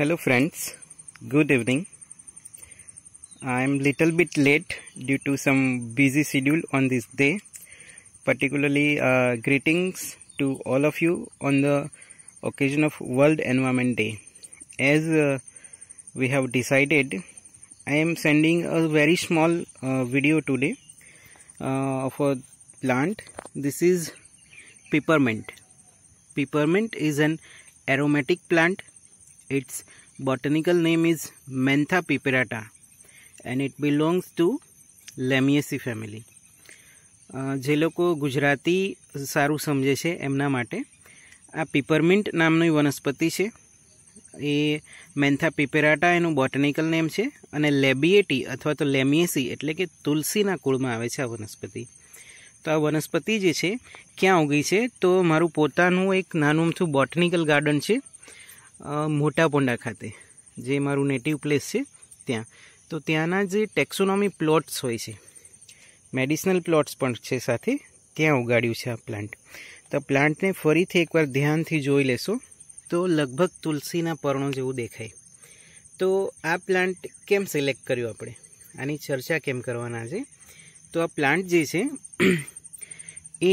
hello friends good evening i'm little bit late due to some busy schedule on this day particularly uh, greetings to all of you on the occasion of world environment day as uh, we have decided i am sending a very small uh, video today uh, of a plant this is peppermint peppermint is an aromatic plant Its botanical name is Mentha piperata and it belongs to Lamiaceae family uh, જે લોકો ગુજરાતી સારું સમજે છે એમના માટે આ પીપરમિન્ટ નામની વનસ્પતિ છે એ મેન્થા પીપેરાટા એનું બોટનિકલ નેમ છે અને લેબિએટી અથવા તો લેમિએસી એટલે કે તુલસીના કુળમાં આવે છે આ વનસ્પતિ તો આ વનસ્પતિ જે છે ક્યાં ઉગી છે તો મારું પોતાનું એક નાનું અમથું બોટનિકલ ગાર્ડન છે મોટાપોંડા ખાતે જે મારું નેટિવ પ્લેસ છે ત્યાં તો ત્યાંના જે ટેક્સોનોમી પ્લોટ્સ હોય છે મેડિસનલ પ્લોટ્સ પણ છે સાથે ત્યાં ઉગાડ્યું છે આ પ્લાન્ટ તો પ્લાન્ટને ફરીથી એકવાર ધ્યાનથી જોઈ લેશો તો લગભગ તુલસીના પર્ણો જેવું દેખાય તો આ પ્લાન્ટ કેમ સિલેક્ટ કર્યું આપણે આની ચર્ચા કેમ કરવાના છે તો આ પ્લાન્ટ જે છે એ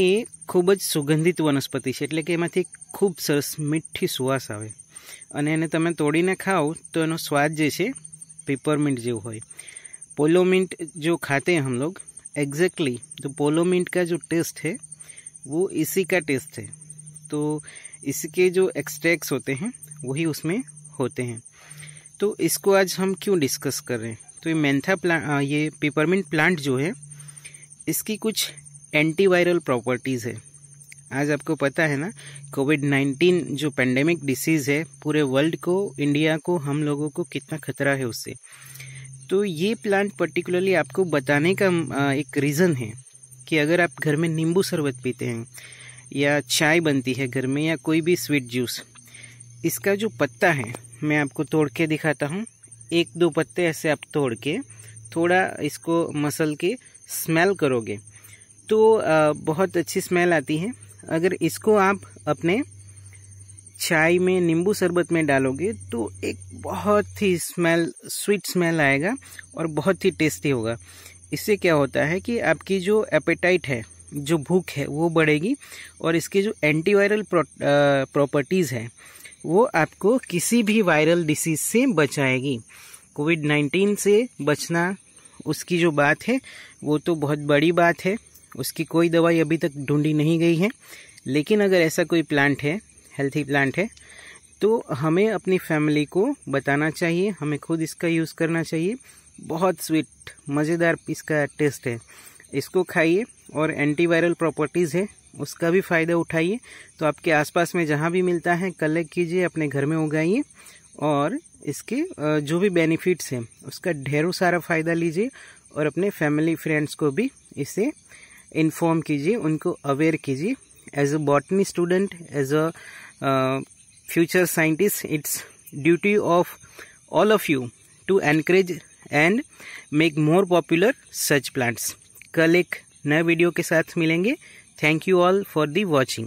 ખૂબ જ સુગંધિત વનસ્પતિ છે એટલે કે એમાંથી ખૂબ સરસ મીઠી સુવાસ આવે અને એને तोड़ी खाओ तो यह स्वाद સ્વાદ જે છે પેપરમિન્ટ જેવો पोलो मिंट जो खाते हैं हम लोग एग्जैक्टली exactly, तो पोलो मिंट का जो टेस्ट है वो इसी का टेस्ट है तो इसके जो एक्सट्रैक्ट्स होते हैं वही उसमें होते हैं तो इसको आज हम क्यों डिस्कस कर रहे हैं तो ये मैंथा प्लांट ये पेपरमिंट प्लांट जो है इसकी कुछ एंटीवायरल प्रॉपर्टीज़ है आज आपको पता है ना कोविड नाइन्टीन जो पेंडेमिक डिसीज़ है पूरे वर्ल्ड को इंडिया को हम लोगों को कितना खतरा है उससे तो ये प्लांट पर्टिकुलरली आपको बताने का एक रीज़न है कि अगर आप घर में नींबू शरबत पीते हैं या चाय बनती है घर में या कोई भी स्वीट जूस इसका जो पत्ता है मैं आपको तोड़ के दिखाता हूँ एक दो पत्ते ऐसे आप तोड़ के थोड़ा इसको मसल के स्मेल करोगे तो बहुत अच्छी स्मेल आती है अगर इसको आप अपने चाय में नींबू शरबत में डालोगे तो एक बहुत ही स्मेल स्वीट स्मेल आएगा और बहुत ही टेस्टी होगा इससे क्या होता है कि आपकी जो एपेटाइट है जो भूख है वो बढ़ेगी और इसकी जो एंटीवायरल प्रॉपर्टीज़ है वो आपको किसी भी वायरल डिसीज़ से बचाएगी कोविड नाइन्टीन से बचना उसकी जो बात है वो तो बहुत बड़ी बात है उसकी कोई दवाई अभी तक ढूंढी नहीं गई है लेकिन अगर ऐसा कोई प्लांट है हेल्थी प्लांट है तो हमें अपनी फैमिली को बताना चाहिए हमें खुद इसका यूज़ करना चाहिए बहुत स्वीट मज़ेदार इसका टेस्ट है इसको खाइए और एंटीवायरल प्रॉपर्टीज़ है उसका भी फ़ायदा उठाइए तो आपके आसपास में जहाँ भी मिलता है कलेक्ट कीजिए अपने घर में उगाइए और इसके जो भी बेनिफिट्स हैं उसका ढेरों सारा फ़ायदा लीजिए और अपने फैमिली फ्रेंड्स को भी इसे इन्फॉर्म कीजिए उनको अवेयर कीजिए as a botany student as a future scientist it's duty of all of you to encourage and make more popular such plants कल एक नए वीडियो के साथ मिलेंगे thank you all for the watching